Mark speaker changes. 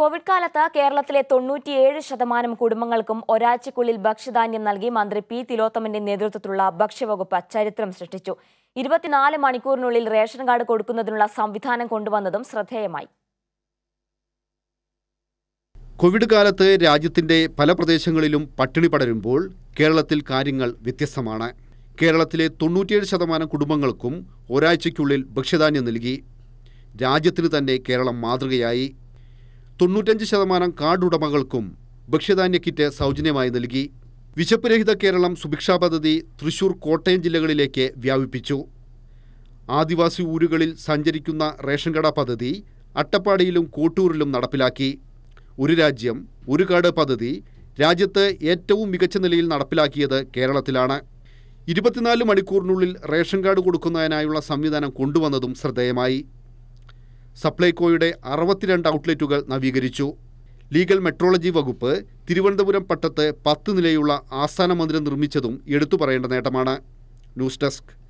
Speaker 1: Covid കാലത്ത് കേരളത്തിലെ തൊണ്ണൂറ്റിയേഴ് ശതമാനം കുടുംബങ്ങൾക്കും ഒരാഴ്ചക്കുള്ളിൽ ഭക്ഷ്യധാന്യം നൽകി മന്ത്രി പി തിലോത്തമന്റെ നേതൃത്വത്തിലുള്ള ഭക്ഷ്യവകുപ്പ് ചരിത്രം സൃഷ്ടിച്ചു ഇരുപത്തിനാല് മണിക്കൂറിനുള്ളിൽ റേഷൻ കാർഡ് കൊടുക്കുന്നതിനുള്ള സംവിധാനം കൊണ്ടുവന്നതും ശ്രദ്ധേയമായി
Speaker 2: കോവിഡ് കാലത്ത് രാജ്യത്തിന്റെ പല പ്രദേശങ്ങളിലും പട്ടിണി പടരുമ്പോൾ കേരളത്തിൽ കാര്യങ്ങൾ വ്യത്യസ്തമാണ് കേരളത്തിലെ തൊണ്ണൂറ്റിയേഴ് ശതമാനം കുടുംബങ്ങൾക്കും ഒരാഴ്ചയ്ക്കുള്ളിൽ ഭക്ഷ്യധാന്യം നൽകി രാജ്യത്തിന് തന്നെ കേരളം മാതൃകയായി തൊണ്ണൂറ്റഞ്ച് ശതമാനം കാർഡുടമകൾക്കും ഭക്ഷ്യധാന്യ കിറ്റ് സൗജന്യമായി നൽകി വിശപ്പുരഹിത കേരളം സുഭിക്ഷാ പദ്ധതി തൃശൂർ കോട്ടയം ജില്ലകളിലേക്ക് വ്യാപിപ്പിച്ചു ആദിവാസി ഊരുകളിൽ സഞ്ചരിക്കുന്ന റേഷൻ കട പദ്ധതി അട്ടപ്പാടിയിലും കോട്ടൂരിലും നടപ്പിലാക്കി ഒരു രാജ്യം ഒരു കാട് പദ്ധതി രാജ്യത്ത് ഏറ്റവും മികച്ച നിലയിൽ നടപ്പിലാക്കിയത് കേരളത്തിലാണ് ഇരുപത്തിനാല് മണിക്കൂറിനുള്ളിൽ റേഷൻ കാർഡ് കൊടുക്കുന്നതിനായുള്ള സംവിധാനം കൊണ്ടുവന്നതും ശ്രദ്ധേയമായി സപ്ലൈകോയുടെ അറുപത്തിരണ്ട് ഔട്ട്ലെറ്റുകൾ നവീകരിച്ചു ലീഗൽ മെട്രോളജി വകുപ്പ് തിരുവനന്തപുരം പട്ടത്ത് പത്ത് നിലയുള്ള ആസ്ഥാന മന്ദിരം നിർമ്മിച്ചതും എടുത്തു നേട്ടമാണ് ന്യൂസ് ഡെസ്ക്